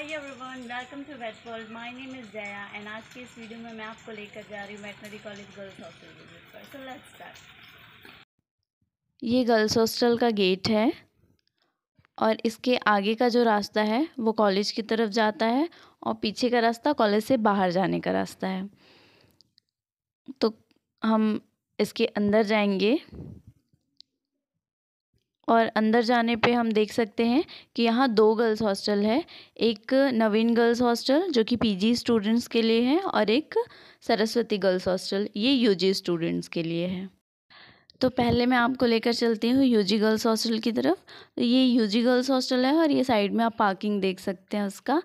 hi everyone welcome to wet world my name is Jaya and आज के इस video में मैं आपको लेकर जा रही हूँ वेटनरी कॉलेज गर्ल्स हॉस्टल पर सो लेट्स स्टार्ट ये गर्ल्स हॉस्टल का गेट है और इसके आगे का जो रास्ता है वो कॉलेज की तरफ जाता है और पीछे का रास्ता कॉलेज से बाहर जाने का रास्ता है तो हम इसके अंदर जाएंगे और अंदर जाने पे हम देख सकते हैं कि यहाँ दो गर्ल्स हॉस्टल है एक नवीन गर्ल्स हॉस्टल जो कि पीजी स्टूडेंट्स के लिए है और एक सरस्वती गर्ल्स हॉस्टल ये यूजी स्टूडेंट्स के लिए है तो पहले मैं आपको लेकर चलती हूँ यूजी गर्ल्स हॉस्टल की तरफ तो ये यूजी गर्ल्स हॉस्टल है और ये साइड में आप पार्किंग देख सकते हैं उसका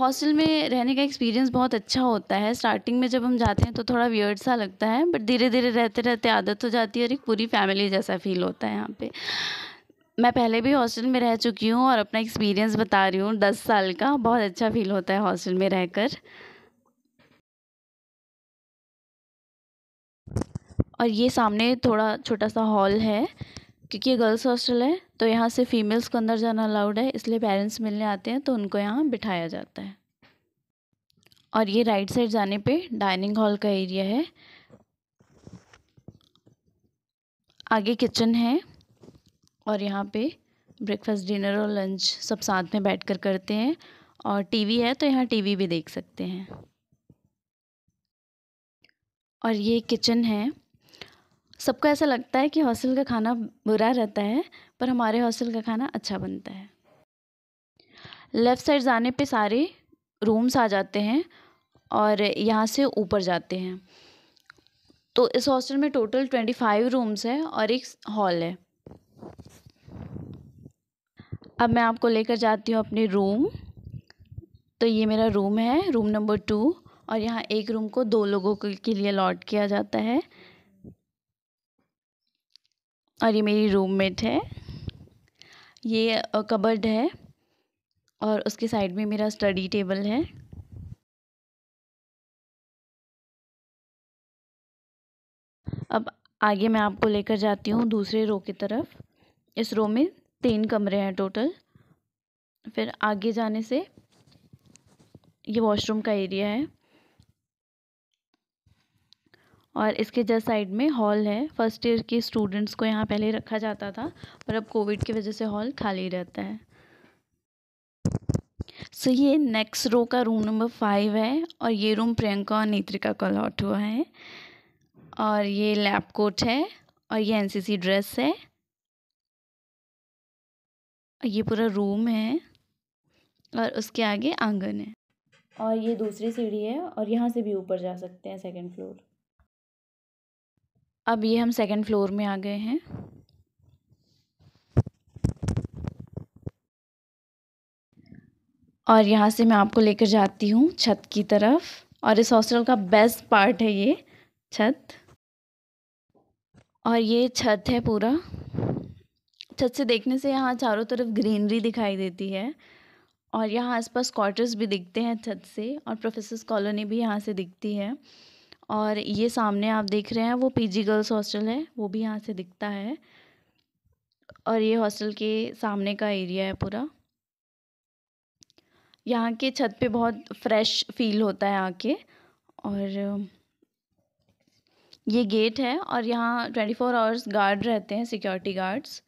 हॉस्टल में रहने का एक्सपीरियंस बहुत अच्छा होता है स्टार्टिंग में जब हम जाते हैं तो थोड़ा वियर्ड सा लगता है बट धीरे धीरे रहते रहते आदत हो जाती है और एक पूरी फैमिली जैसा फील होता है यहाँ पे मैं पहले भी हॉस्टल में रह चुकी हूँ और अपना एक्सपीरियंस बता रही हूँ दस साल का बहुत अच्छा फील होता है हॉस्टल में रहकर और ये सामने थोड़ा छोटा सा हॉल है क्योंकि ये गर्ल्स हॉस्टल है तो यहाँ से फीमेल्स को अंदर जाना अलाउड है इसलिए पेरेंट्स मिलने आते हैं तो उनको यहाँ बिठाया जाता है और ये राइट साइड जाने पे डाइनिंग हॉल का एरिया है आगे किचन है और यहाँ पे ब्रेकफास्ट डिनर और लंच सब साथ में बैठ कर करते हैं और टीवी है तो यहाँ टीवी भी देख सकते हैं और ये किचन है सबको ऐसा लगता है कि हॉस्टल का खाना बुरा रहता है पर हमारे हॉस्टल का खाना अच्छा बनता है लेफ़्ट साइड जाने पे सारे रूम्स आ जाते हैं और यहाँ से ऊपर जाते हैं तो इस हॉस्टल में टोटल ट्वेंटी फाइव रूम्स है और एक हॉल है अब मैं आपको लेकर जाती हूँ अपने रूम तो ये मेरा रूम है रूम नंबर टू और यहाँ एक रूम को दो लोगों के लिए अलॉट किया जाता है और ये मेरी रूममेट है ये कबर्ड है और उसके साइड में मेरा स्टडी टेबल है अब आगे मैं आपको लेकर जाती हूँ दूसरे रो की तरफ इस रो में तीन कमरे हैं टोटल फिर आगे जाने से ये वॉशरूम का एरिया है और इसके जस्ट साइड में हॉल है फर्स्ट ईयर के स्टूडेंट्स को यहाँ पहले रखा जाता था पर अब कोविड की वजह से हॉल खाली रहता है सो so, ये नेक्स्ट रो का रूम नंबर फाइव है और ये रूम प्रियंका और नेत्रिका का लॉट हुआ है और ये लैब कोट है और ये एनसीसी ड्रेस है ये पूरा रूम है और उसके आगे आंगन है और ये दूसरी सीढ़ी है और यहाँ से भी ऊपर जा सकते हैं सेकंड फ्लोर अब ये हम सेकंड फ्लोर में आ गए हैं और यहाँ से मैं आपको लेकर जाती हूँ छत की तरफ और इस हॉस्टल का बेस्ट पार्ट है ये छत और ये छत है पूरा छत से देखने से यहाँ चारों तरफ ग्रीनरी दिखाई देती है और यहाँ आसपास क्वार्टर्स भी दिखते हैं छत से और प्रोफेसर्स कॉलोनी भी यहाँ से दिखती है और ये सामने आप देख रहे हैं वो पीजी गर्ल्स हॉस्टल है वो भी यहाँ से दिखता है और ये हॉस्टल के सामने का एरिया है पूरा यहाँ के छत पे बहुत फ्रेश फील होता है आके और ये गेट है और यहाँ ट्वेंटी फोर आवर्स गार्ड रहते हैं सिक्योरिटी गार्ड्स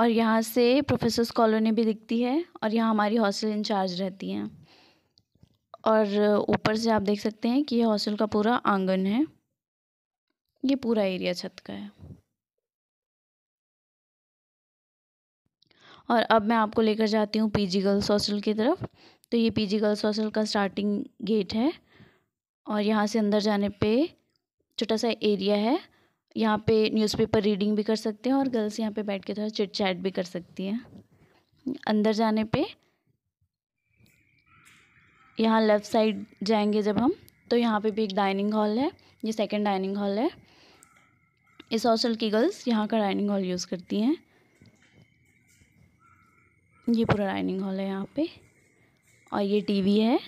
और यहाँ से प्रोफेसर्स कॉलोनी भी दिखती है और यहाँ हमारी हॉस्टल इंचार्ज रहती हैं और ऊपर से आप देख सकते हैं कि ये हॉस्टल का पूरा आंगन है ये पूरा एरिया छत का है और अब मैं आपको लेकर जाती हूँ पीजी गर्ल्स हॉस्टल की तरफ तो ये पीजी गर्ल्स हॉस्टल का स्टार्टिंग गेट है और यहाँ से अंदर जाने पे छोटा सा एरिया है यहाँ पे न्यूज़पेपर रीडिंग भी कर सकते हैं और गर्ल्स यहाँ पे बैठ के थोड़ा चिट चैट भी कर सकती हैं अंदर जाने पे यहाँ लेफ़्ट साइड जाएंगे जब हम तो यहाँ पे भी एक डाइनिंग हॉल है ये सेकंड डाइनिंग हॉल है इस हॉस्टल की गर्ल्स यहाँ का डाइनिंग हॉल यूज़ करती हैं ये पूरा डाइनिंग हॉल है यहाँ पर और ये टी है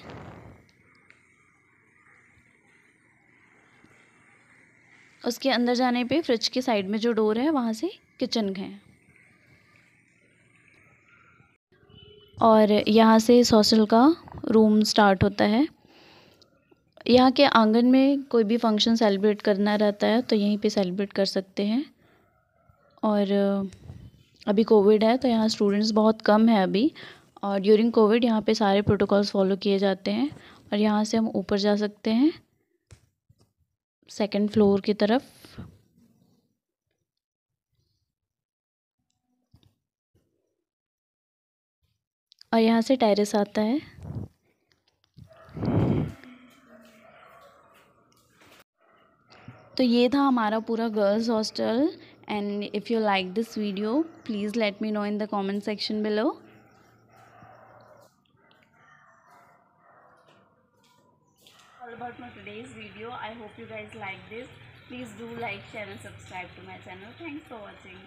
उसके अंदर जाने पे फ्रिज के साइड में जो डोर है वहाँ से किचन है और यहाँ से सोशल का रूम स्टार्ट होता है यहाँ के आंगन में कोई भी फंक्शन सेलिब्रेट करना रहता है तो यहीं पे सेलिब्रेट कर सकते हैं और अभी कोविड है तो यहाँ स्टूडेंट्स बहुत कम है अभी और ड्यूरिंग कोविड यहाँ पे सारे प्रोटोकॉल्स फॉलो किए जाते हैं और यहाँ से हम ऊपर जा सकते हैं सेकंड फ्लोर की तरफ और यहाँ से टेरेस आता है तो ये था हमारा पूरा girls hostel and if you like this video please let me know in the comment section below about my today's video i hope you guys like this please do like share and subscribe to my channel thanks for watching